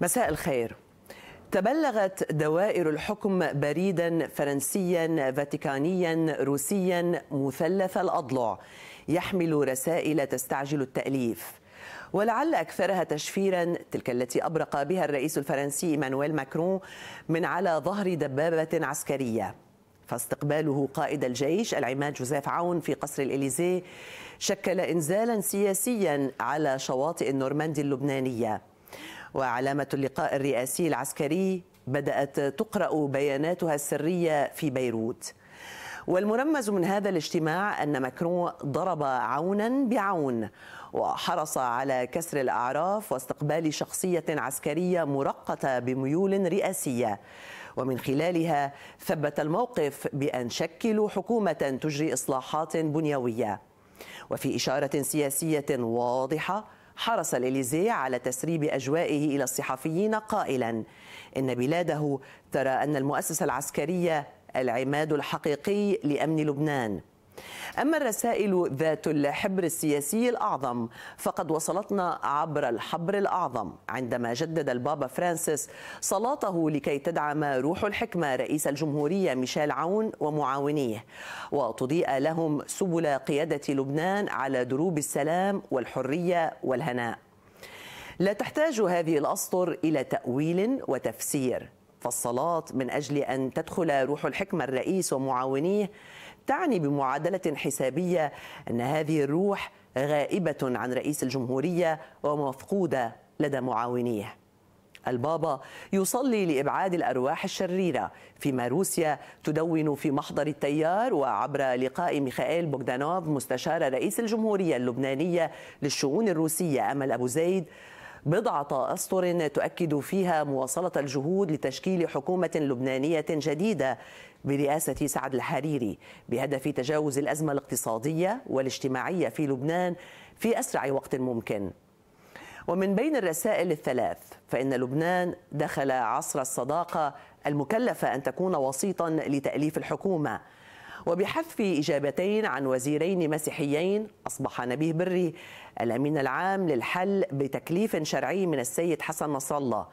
مساء الخير تبلغت دوائر الحكم بريدا فرنسيا فاتيكانيا روسيا مثلث الاضلع يحمل رسائل تستعجل التاليف ولعل اكثرها تشفيرا تلك التي ابرق بها الرئيس الفرنسي ايمانويل ماكرون من على ظهر دبابه عسكريه فاستقباله قائد الجيش العماد جوزيف عون في قصر الإليزيه شكل إنزالا سياسيا على شواطئ النورماندي اللبنانية وعلامة اللقاء الرئاسي العسكري بدأت تقرأ بياناتها السرية في بيروت والمرمز من هذا الاجتماع أن ماكرون ضرب عونا بعون وحرص على كسر الأعراف واستقبال شخصية عسكرية مرقطة بميول رئاسية ومن خلالها ثبت الموقف بأن شكلوا حكومة تجري إصلاحات بنيوية وفي إشارة سياسية واضحة حرص الإليزي على تسريب أجوائه إلى الصحفيين قائلا إن بلاده ترى أن المؤسسة العسكرية العماد الحقيقي لأمن لبنان أما الرسائل ذات الحبر السياسي الأعظم فقد وصلتنا عبر الحبر الأعظم عندما جدد البابا فرانسيس صلاته لكي تدعم روح الحكمة رئيس الجمهورية ميشيل عون ومعاونيه وتضيء لهم سبل قيادة لبنان على دروب السلام والحرية والهناء لا تحتاج هذه الأسطر إلى تأويل وتفسير فالصلاة من أجل أن تدخل روح الحكمة الرئيس ومعاونيه تعني بمعادله حسابيه ان هذه الروح غائبه عن رئيس الجمهوريه ومفقوده لدى معاونيه البابا يصلي لابعاد الارواح الشريره فيما روسيا تدون في محضر التيار وعبر لقاء ميخائيل بوغدانوف مستشار رئيس الجمهوريه اللبنانيه للشؤون الروسيه امل ابو زيد بضعة أسطر تؤكد فيها مواصلة الجهود لتشكيل حكومة لبنانية جديدة برئاسة سعد الحريري بهدف تجاوز الأزمة الاقتصادية والاجتماعية في لبنان في أسرع وقت ممكن ومن بين الرسائل الثلاث فإن لبنان دخل عصر الصداقة المكلفة أن تكون وسيطا لتأليف الحكومة وبحذف إجابتين عن وزيرين مسيحيين أصبح نبيه بري الأمين العام للحل بتكليف شرعي من السيد حسن نصر الله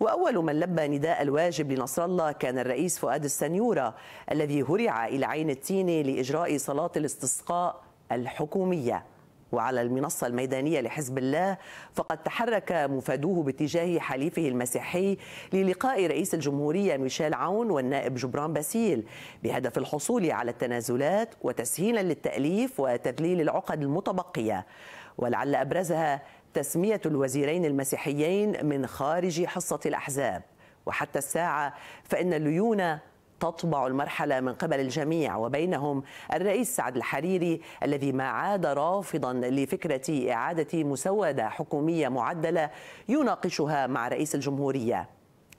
وأول من لبى نداء الواجب لنصر الله كان الرئيس فؤاد السنيورة الذي هرع إلى عين التينة لإجراء صلاة الاستسقاء الحكومية وعلى المنصة الميدانية لحزب الله فقد تحرك مفادوه باتجاه حليفه المسيحي للقاء رئيس الجمهورية ميشيل عون والنائب جبران باسيل بهدف الحصول على التنازلات وتسهيلا للتأليف وتذليل العقد المتبقية ولعل أبرزها تسمية الوزيرين المسيحيين من خارج حصة الأحزاب وحتى الساعة فإن الليونة تطبع المرحلة من قبل الجميع وبينهم الرئيس سعد الحريري الذي ما عاد رافضا لفكرة إعادة مسودة حكومية معدلة يناقشها مع رئيس الجمهورية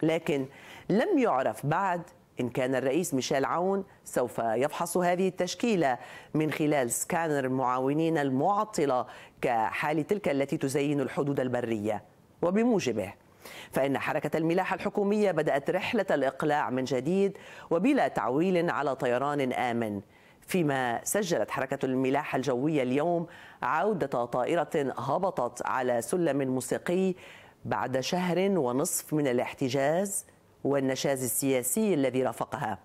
لكن لم يعرف بعد إن كان الرئيس ميشيل عون سوف يفحص هذه التشكيلة من خلال سكانر معاونين المعطلة كحال تلك التي تزين الحدود البرية وبموجبه فإن حركة الملاحة الحكومية بدأت رحلة الإقلاع من جديد وبلا تعويل على طيران آمن فيما سجلت حركة الملاحة الجوية اليوم عودة طائرة هبطت على سلم موسيقي بعد شهر ونصف من الاحتجاز والنشاز السياسي الذي رافقها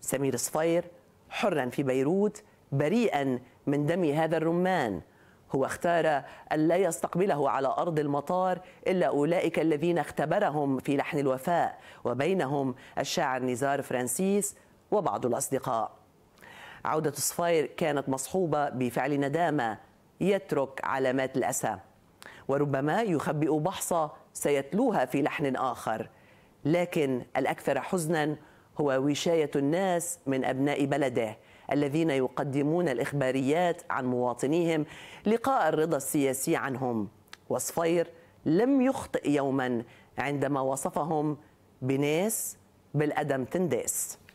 سمير صفير حرا في بيروت بريئا من دم هذا الرمان هو اختار أن لا يستقبله على أرض المطار إلا أولئك الذين اختبرهم في لحن الوفاء وبينهم الشاعر نزار فرانسيس وبعض الأصدقاء عودة صفير كانت مصحوبة بفعل ندامة يترك علامات الأسى وربما يخبئ بحصة سيتلوها في لحن آخر لكن الأكثر حزنا هو وشاية الناس من أبناء بلده الذين يقدمون الإخباريات عن مواطنيهم لقاء الرضا السياسي عنهم وصفير لم يخطئ يوما عندما وصفهم بناس بالأدم تنداس